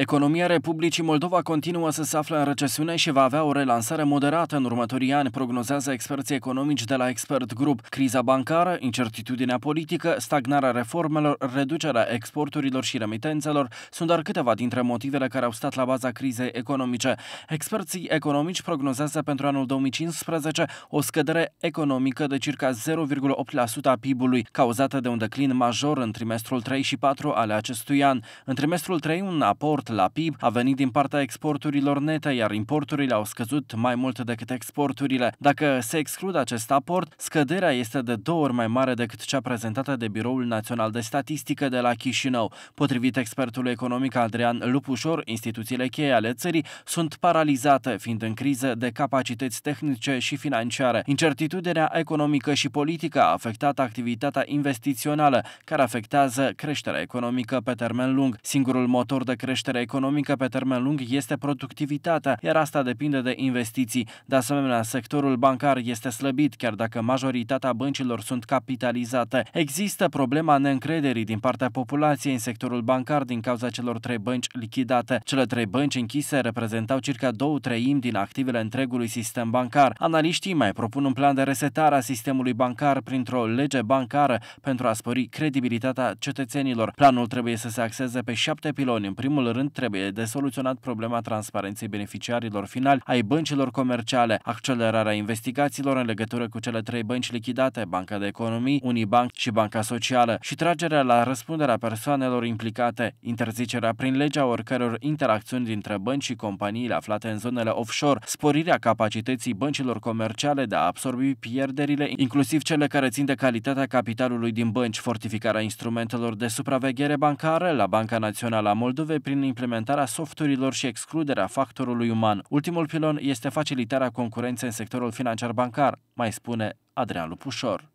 Economia Republicii Moldova continuă să se află în recesiune și va avea o relansare moderată în următorii ani, prognozează experții economici de la Expert Group. Criza bancară, incertitudinea politică, stagnarea reformelor, reducerea exporturilor și remitențelor sunt doar câteva dintre motivele care au stat la baza crizei economice. Experții economici prognozează pentru anul 2015 o scădere economică de circa 0,8% a PIB-ului, cauzată de un declin major în trimestrul 3 și 4 ale acestui an. În trimestrul 3, un aport la PIB a venit din partea exporturilor nete, iar importurile au scăzut mai mult decât exporturile. Dacă se exclude acest aport, scăderea este de două ori mai mare decât cea prezentată de Biroul Național de Statistică de la Chișinău. Potrivit expertului economic Adrian Lupușor, instituțiile cheie ale țării sunt paralizate, fiind în criză de capacități tehnice și financiare. Incertitudinea economică și politică a afectat activitatea investițională, care afectează creșterea economică pe termen lung. Singurul motor de creștere creștere economică pe termen lung este productivitatea, iar asta depinde de investiții. De asemenea, sectorul bancar este slăbit, chiar dacă majoritatea băncilor sunt capitalizate. Există problema neîncrederii din partea populației în sectorul bancar din cauza celor trei bănci lichidate. Cele trei bănci închise reprezentau circa două treimi din activele întregului sistem bancar. Analiștii mai propun un plan de resetare a sistemului bancar printr-o lege bancară pentru a spori credibilitatea cetățenilor. Planul trebuie să se axeze pe șapte piloni, în primul rând rând, trebuie de soluționat problema transparenței beneficiarilor finali ai băncilor comerciale, accelerarea investigațiilor în legătură cu cele trei bănci lichidate, Banca de Economii, Unibank și Banca Socială, și tragerea la răspunderea persoanelor implicate, interzicerea prin legea oricăror interacțiuni dintre bănci și companiile aflate în zonele offshore, sporirea capacității băncilor comerciale de a absorbi pierderile, inclusiv cele care țin de calitatea capitalului din bănci, fortificarea instrumentelor de supraveghere bancară la Banca Națională a Moldovei prin implementarea softurilor și excluderea factorului uman. Ultimul pilon este facilitarea concurenței în sectorul financiar-bancar, mai spune Adrian Lupușor.